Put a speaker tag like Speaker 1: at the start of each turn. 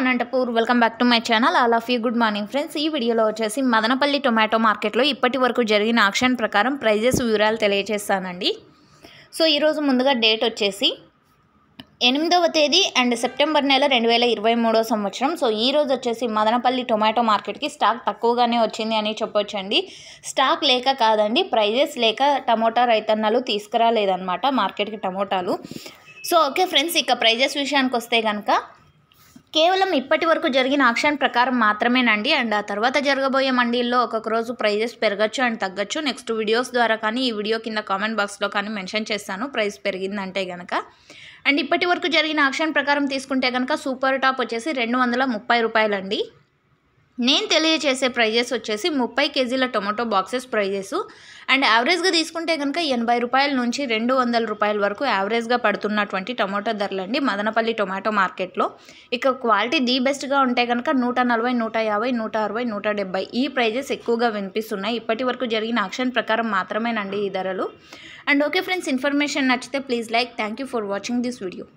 Speaker 1: Anantapur welcome back to my channel all of you good morning friends ఈ వీడియోలో వచ్చేసి Madanapalle tomato మార్కెట్లో ఇప్పటి వరకు జరిగిన ఆక్షన్ ప్రకారం ప్రైజెస్ వివరాలు తెలియజేస్తానండి సో ఈరోజు ముందుగా డేట్ వచ్చేసి ఎనిమిదవ తేదీ అండ్ సెప్టెంబర్ నెల రెండు వేల ఇరవై మూడో సంవత్సరం సో ఈ రోజు వచ్చేసి మదనపల్లి టొమాటో మార్కెట్కి స్టాక్ తక్కువగానే వచ్చింది అని చెప్పొచ్చండి స్టాక్ లేక కాదండి ప్రైజెస్ లేక టమోటా రైతన్నలు తీసుకురాలేదన్నమాట మార్కెట్కి టమోటాలు సో ఓకే ఫ్రెండ్స్ ఇక ప్రైజెస్ విషయానికి వస్తే కనుక కేవలం ఇప్పటి వరకు జరిగిన ఆక్షన్ ప్రకారం మాత్రమేనండి అండ్ ఆ తర్వాత జరగబోయే మండీల్లో ఒక్కొక్క రోజు ప్రైజెస్ పెరగచ్చు అండ్ తగ్గచ్చు నెక్స్ట్ వీడియోస్ ద్వారా కానీ ఈ వీడియో కింద కామెంట్ బాక్స్లో కానీ మెన్షన్ చేస్తాను ప్రైస్ పెరిగిందంటే కనుక అండ్ ఇప్పటి వరకు జరిగిన ఆక్షన్ ప్రకారం తీసుకుంటే కనుక సూపర్ టాప్ వచ్చేసి రెండు వందల ముప్పై రూపాయలండి నేను తెలియచేసే ప్రైజెస్ వచ్చేసి ముప్పై కేజీల టొమాటో బాక్సెస్ ప్రైజెస్ అండ్ యావరేజ్గా తీసుకుంటే కనుక ఎనభై రూపాయల నుంచి రెండు వందల రూపాయల వరకు యావరేజ్గా పడుతున్నటువంటి టొమాటో ధరలండి మదనపల్లి టొమాటో మార్కెట్లో ఇక క్వాలిటీ ది బెస్ట్గా ఉంటే కనుక నూట నలభై నూట యాభై నూట అరవై నూట డెబ్బై ఈ ప్రైజెస్ ఎక్కువగా వినిపిస్తున్నాయి ఇప్పటి వరకు జరిగిన ఆక్షన్ ప్రకారం మాత్రమేనండి ఈ ధరలు అండ్ ఓకే ఫ్రెండ్స్ ఇన్ఫర్మేషన్ నచ్చితే please like thank you for watching this video